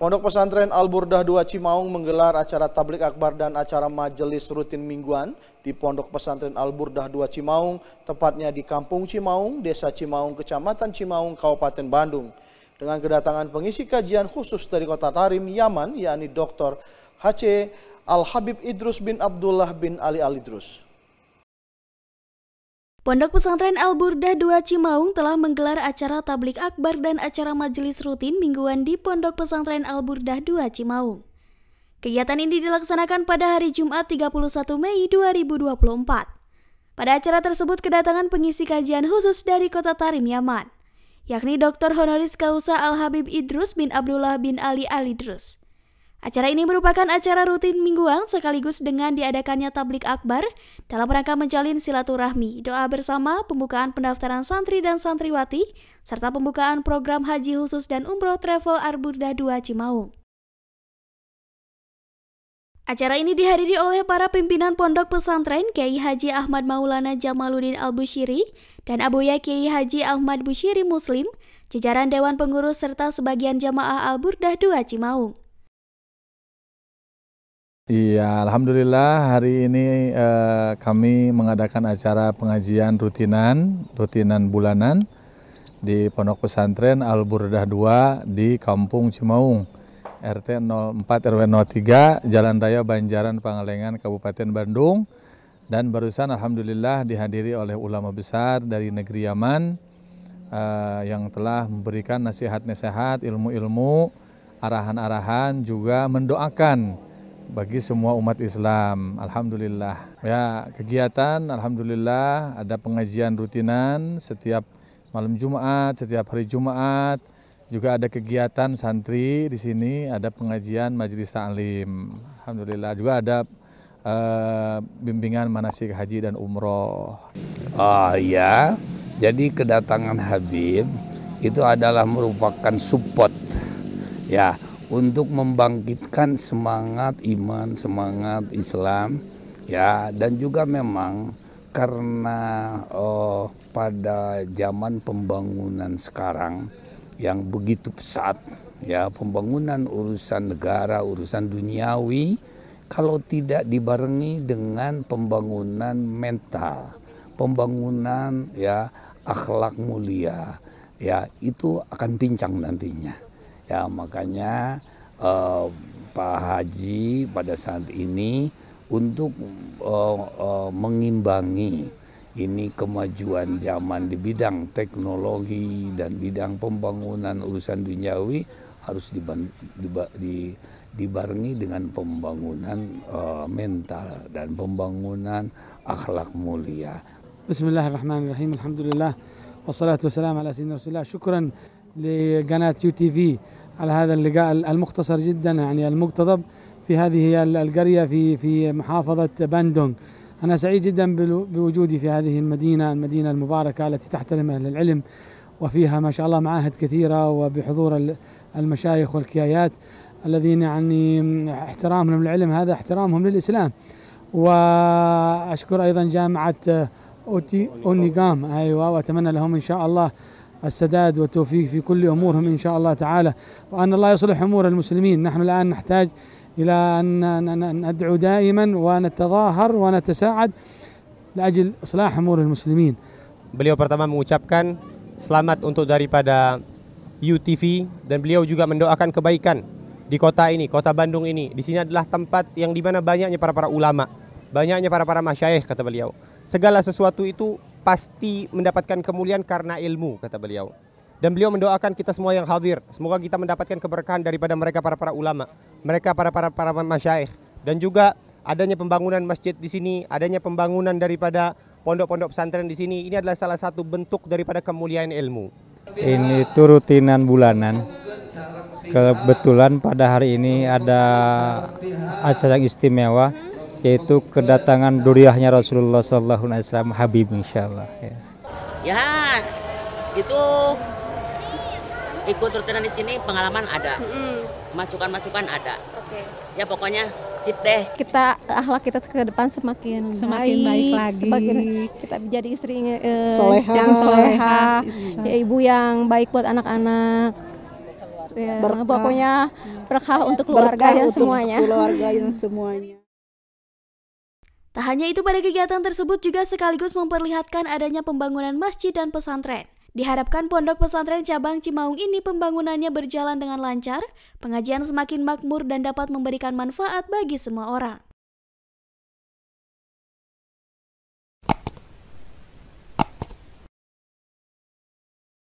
Pondok Pesantren Al-Burdah 2 Cimaung menggelar acara tablik akbar dan acara majelis rutin mingguan di Pondok Pesantren Al-Burdah 2 Cimaung, tepatnya di Kampung Cimaung, Desa Cimaung, Kecamatan Cimaung, Kabupaten Bandung. Dengan kedatangan pengisi kajian khusus dari kota Tarim, Yaman, yakni Dr. H.C. Al-Habib Idrus bin Abdullah bin Ali Al-Idrus. Pondok Pesantren Al Burda 2 Cimaung telah menggelar acara tablik akbar dan acara majelis rutin mingguan di Pondok Pesantren Al Burda 2 Cimaung. Kegiatan ini dilaksanakan pada hari Jumat 31 Mei 2024. Pada acara tersebut kedatangan pengisi kajian khusus dari kota Tarim, Yaman, yakni Dr. Honoris Causa Al-Habib Idrus bin Abdullah bin Ali Al Idrus. Acara ini merupakan acara rutin mingguan sekaligus dengan diadakannya tablik akbar dalam rangka menjalin silaturahmi, doa bersama, pembukaan pendaftaran santri dan santriwati, serta pembukaan program haji khusus dan umroh travel Arburda 2 Cimaung. Acara ini dihadiri oleh para pimpinan pondok pesantren Kiai Haji Ahmad Maulana Jamaluddin Al-Bushiri dan Abuya Kiai Haji Ahmad Bushiri Muslim, jajaran Dewan Pengurus serta sebagian jamaah Al-Burdah 2 Cimaung. Iya, alhamdulillah hari ini eh, kami mengadakan acara pengajian rutinan, rutinan bulanan di Pondok Pesantren Al Burdah 2 di Kampung Cimaung, RT 04 RW 03, Jalan Raya Banjaran Pangalengan Kabupaten Bandung. Dan barusan alhamdulillah dihadiri oleh ulama besar dari negeri Yaman eh, yang telah memberikan nasihat-nasihat, ilmu-ilmu, arahan-arahan juga mendoakan bagi semua umat Islam. Alhamdulillah. Ya, kegiatan alhamdulillah ada pengajian rutinan setiap malam Jumat, setiap hari Jumat. Juga ada kegiatan santri di sini, ada pengajian majelis taklim. Alhamdulillah juga ada uh, bimbingan manasik haji dan umroh. Oh ya, jadi kedatangan Habib itu adalah merupakan support ya untuk membangkitkan semangat iman, semangat Islam, ya, dan juga memang karena uh, pada zaman pembangunan sekarang yang begitu pesat, ya, pembangunan urusan negara, urusan duniawi, kalau tidak dibarengi dengan pembangunan mental, pembangunan ya akhlak mulia, ya itu akan pincang nantinya. Ya makanya uh, Pak Haji pada saat ini untuk uh, uh, mengimbangi ini kemajuan zaman di bidang teknologi dan bidang pembangunan urusan duniawi harus diban, diba, di, dibarengi dengan pembangunan uh, mental dan pembangunan akhlak mulia. Bismillahirrahmanirrahim. Alhamdulillah. Wassalatu wassalamu ala sayyidina Rasulullah. Syukran li يو UTV. على هذا اللقاء المختصر جدا يعني المقتضب في هذه القرية في في محافظة باندونغ أنا سعيد جدا بوجودي في هذه المدينة المدينة المباركة التي تحترم أهل العلم وفيها ما شاء الله معاهد كثيرة وبحضور المشايخ والكيايات الذين يعني احترامهم للعلم هذا احترامهم للإسلام وأشكر أيضا جامعة أوتي أونيغام أيوة وأتمنى لهم إن شاء الله السداد والتوفيق في كل امورهم ان شاء الله تعالى وان الله يصلح امور المسلمين نحن الان نحتاج الى ان ندعو دائما ونتظاهر ونتساعد لاجل اصلاح امور المسلمين. Beliau pertama mengucapkan selamat untuk daripada UTV dan beliau juga mendoakan kebaikan di kota ini, kota Bandung ini. Di sini adalah tempat yang di mana banyaknya para para ulama, banyaknya para para masyayikh kata beliau. Segala sesuatu itu pasti mendapatkan kemuliaan karena ilmu kata beliau. Dan beliau mendoakan kita semua yang hadir, semoga kita mendapatkan keberkahan daripada mereka para para ulama, mereka para para para masyaikh dan juga adanya pembangunan masjid di sini, adanya pembangunan daripada pondok-pondok pesantren di sini. Ini adalah salah satu bentuk daripada kemuliaan ilmu. Ini itu rutinan bulanan. Kebetulan pada hari ini ada acara yang istimewa yaitu kedatangan duriahnya Rasulullah Sallallahu Alaihi Wasallam Habib Insya Allah ya. ya itu ikut rutinan di sini pengalaman ada masukan-masukan ada okay. ya pokoknya sip deh kita akhlak kita ke depan semakin semakin baik, baik lagi semakin kita jadi istri eh, soleha. yang soleha iya. ya, ibu yang baik buat anak-anak ya, berkah. pokoknya berkah untuk keluarga berkah untuk semuanya keluarga yang semuanya Tak hanya itu, pada kegiatan tersebut juga sekaligus memperlihatkan adanya pembangunan masjid dan pesantren. Diharapkan pondok pesantren cabang Cimaung ini pembangunannya berjalan dengan lancar, pengajian semakin makmur dan dapat memberikan manfaat bagi semua orang.